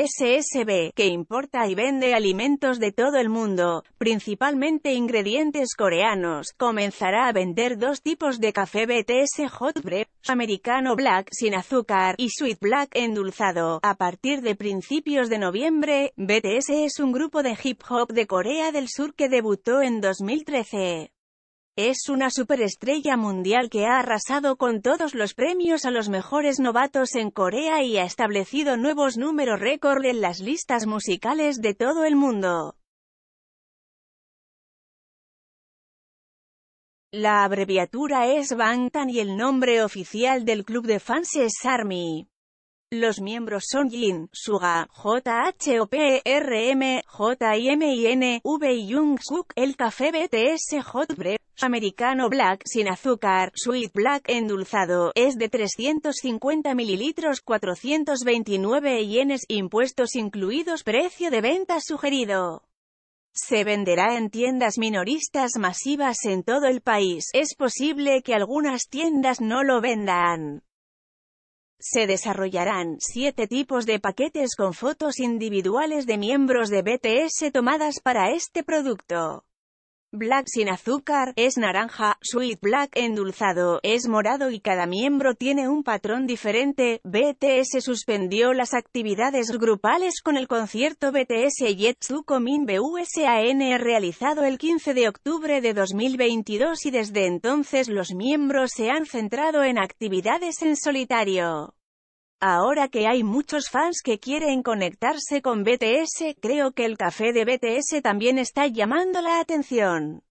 SSB, que importa y vende alimentos de todo el mundo, principalmente ingredientes coreanos, comenzará a vender dos tipos de café BTS Hot Bread: americano black sin azúcar y sweet black endulzado. A partir de principios de noviembre, BTS es un grupo de hip hop de Corea del Sur que debutó en 2013. Es una superestrella mundial que ha arrasado con todos los premios a los mejores novatos en Corea y ha establecido nuevos números récord en las listas musicales de todo el mundo. La abreviatura es Bangtan y el nombre oficial del club de fans es ARMY. Los miembros son Jin, Suga, i JIMIN, V y Suk, el café BTS Hot americano black sin azúcar, sweet black endulzado, es de 350 mililitros 429 yenes, impuestos incluidos, precio de venta sugerido. Se venderá en tiendas minoristas masivas en todo el país, es posible que algunas tiendas no lo vendan. Se desarrollarán siete tipos de paquetes con fotos individuales de miembros de BTS tomadas para este producto. Black sin azúcar, es naranja, Sweet Black endulzado, es morado y cada miembro tiene un patrón diferente. BTS suspendió las actividades grupales con el concierto BTS Jetsu Comin BUSAN realizado el 15 de octubre de 2022 y desde entonces los miembros se han centrado en actividades en solitario. Ahora que hay muchos fans que quieren conectarse con BTS, creo que el café de BTS también está llamando la atención.